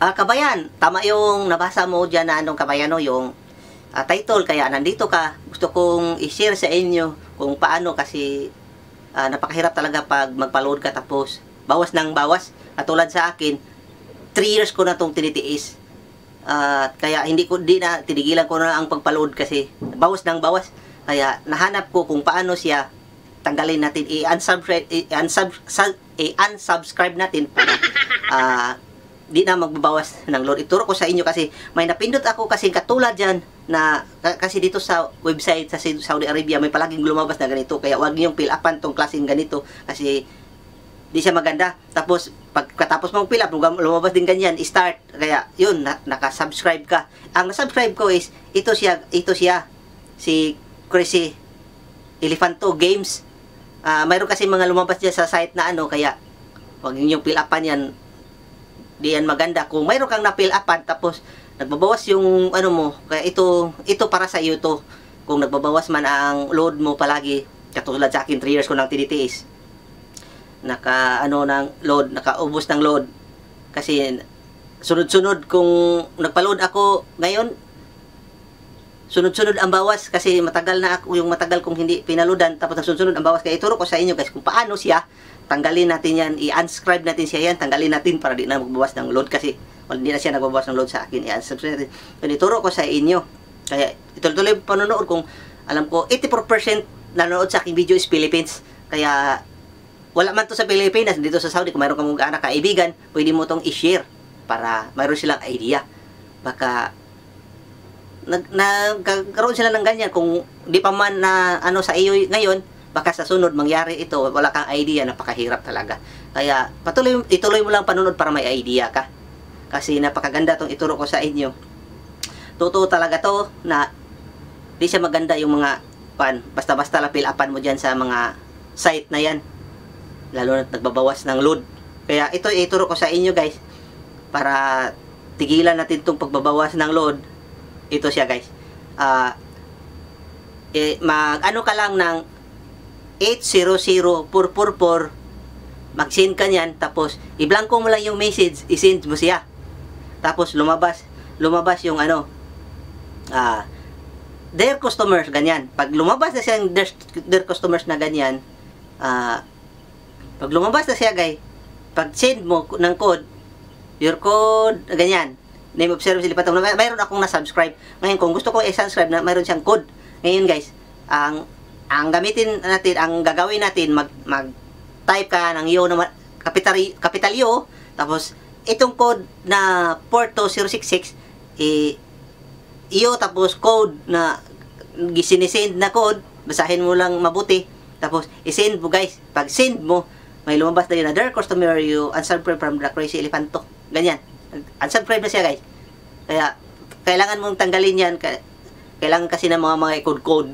uh, kabayan, tama yung nabasa mo dyan na anong kabayano yung uh, title, kaya nandito ka. Gusto kong i-share sa inyo kung paano kasi uh, napakahirap talaga pag magpa-load ka tapos. Bawas ng bawas. At tulad sa akin, 3 years ko na itong tinitiis. Uh, kaya hindi ko di na tinigilan ko na ang pagpa-load kasi bawas ng bawas. Kaya nahanap ko kung paano siya tanggalin natin i-unsubscribe i-unsubscribe natin para uh, di na magbabawas ng Lord. Ituro ko sa inyo kasi may napindot ako kasi katulad dyan na kasi dito sa website sa Saudi Arabia may palaging lumabas na ganito kaya wag niyong pilapan tong klaseng ganito kasi di siya maganda. Tapos pagkatapos mong pill up lumabas din ganyan, start. Kaya yun na, naka-subscribe ka. Ang subscribe ko is ito siya ito siya si Chrissy Elefanto Games. Uh, mayroon kasi mga lumabas dyan sa site na ano kaya wag niyo pilapan yan di yan maganda. Kung mayroon kang na-fill upan tapos nagbabawas yung ano mo, kaya ito, ito para sa iyo to. Kung nagbabawas man ang load mo palagi, katulad sa akin 3 years ko nang tinitiis. Naka ano ng load, nakaubos ng load. Kasi sunod-sunod kung nagpa-load ako ngayon, sunod-sunod ang bawas kasi matagal na ako yung matagal kong hindi pinaludan tapos sunod-sunod ang bawas kaya ituro ko sa inyo guys kung paano siya tanggalin natin yan, i-unscribe natin siya yan, tanggalin natin para di na magbawas ng load kasi well, hindi na siya nagbabawas ng load sa akin, i-unsubscribe natin. So, ituro ko sa inyo. Kaya, ituloy-tuloy panonood kung alam ko, 84% nanonood sa aking video is Philippines. Kaya, wala man to sa Pilipinas, dito sa Saudi, kung mayroon kang mga anak kaibigan, pwede mo tong i-share para mayroon silang idea. Baka, nag, nagkaroon sila ng ganyan kung di pa man na ano sa iyo ngayon, baka sa sunod mangyari ito, wala kang idea, napakahirap talaga. Kaya patuloy, ituloy mo lang panunod para may idea ka. Kasi napakaganda itong ituro ko sa inyo. Totoo talaga to na di siya maganda yung mga pan, basta-basta lang pilapan mo dyan sa mga site na yan. Lalo na nagbabawas ng load. Kaya ito ituro ko sa inyo guys para tigilan natin itong pagbabawas ng load. Ito siya guys. Uh, eh, mag ano ka lang ng 800444 mag-send ka niyan, tapos i-blanco mo lang yung message, i-send mo siya. Tapos lumabas, lumabas yung ano, ah, uh, their customers, ganyan. Pag lumabas na siyang their, their customers na ganyan, ah, uh, pag lumabas na siya, guy, pag send mo ng code, your code, ganyan, name of service, lipat ako. Mayroon akong na-subscribe. Ngayon, kung gusto ko i-subscribe na, mayroon siyang code. Ngayon, guys, ang ang gamitin natin, ang gagawin natin, mag, mag type ka ng yo na capital, capital yo, tapos itong code na Porto 066, eh, yo tapos code na sinisend na code, basahin mo lang mabuti, tapos isend mo guys, pag send mo, may lumabas na yun na, customer, you unsubscribe from the crazy elephanto. Ganyan. Unsubscribe na siya guys. Kaya, kailangan mong tanggalin yan. Kailangan kasi ng mga mga code code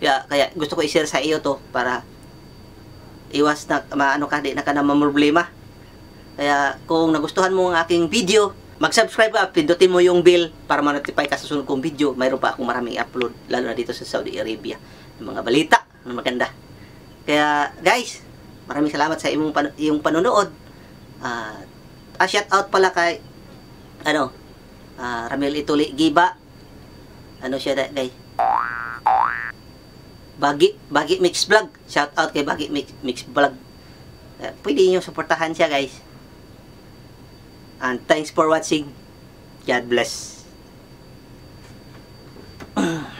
kaya, kaya gusto ko i-share sa iyo to para iwas na maano ka, di na ka na mamroblema. Kaya kung nagustuhan mo ang aking video, mag-subscribe ka, pindutin mo yung bell para ma-notify ka sa sunod kong video. Mayroon pa akong maraming upload, lalo na dito sa Saudi Arabia. Ng mga balita na maganda. Kaya guys, maraming salamat sa imong pan yung panonood. Uh, ah, ah shout out pala kay ano, uh, Ramil Ituli Giba. Ano siya guys? Bagi, Bagi Mix Vlog. Shout out kay Bagi Mix, Mix Vlog. Uh, pwede nyo suportahan siya guys. And thanks for watching. God bless.